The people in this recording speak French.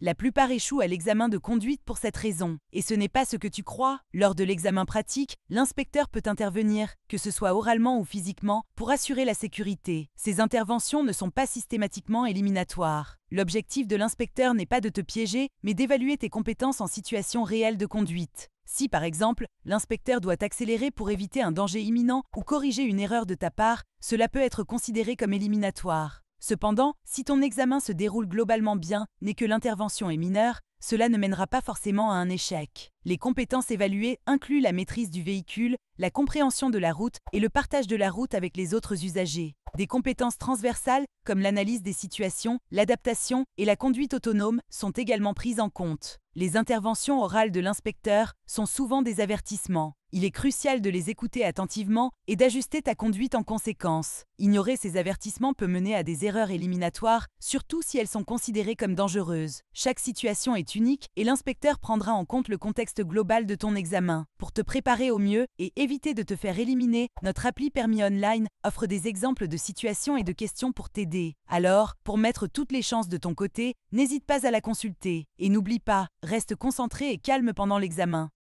La plupart échouent à l'examen de conduite pour cette raison. Et ce n'est pas ce que tu crois. Lors de l'examen pratique, l'inspecteur peut intervenir, que ce soit oralement ou physiquement, pour assurer la sécurité. Ces interventions ne sont pas systématiquement éliminatoires. L'objectif de l'inspecteur n'est pas de te piéger, mais d'évaluer tes compétences en situation réelle de conduite. Si, par exemple, l'inspecteur doit accélérer pour éviter un danger imminent ou corriger une erreur de ta part, cela peut être considéré comme éliminatoire. Cependant, si ton examen se déroule globalement bien, n'est que l'intervention est mineure, cela ne mènera pas forcément à un échec. Les compétences évaluées incluent la maîtrise du véhicule, la compréhension de la route et le partage de la route avec les autres usagers. Des compétences transversales comme l'analyse des situations, l'adaptation et la conduite autonome, sont également prises en compte. Les interventions orales de l'inspecteur sont souvent des avertissements. Il est crucial de les écouter attentivement et d'ajuster ta conduite en conséquence. Ignorer ces avertissements peut mener à des erreurs éliminatoires, surtout si elles sont considérées comme dangereuses. Chaque situation est unique et l'inspecteur prendra en compte le contexte global de ton examen. Pour te préparer au mieux et éviter de te faire éliminer, notre appli Permis Online offre des exemples de situations et de questions pour t'aider. Alors, pour mettre toutes les chances de ton côté, n'hésite pas à la consulter. Et n'oublie pas, reste concentré et calme pendant l'examen.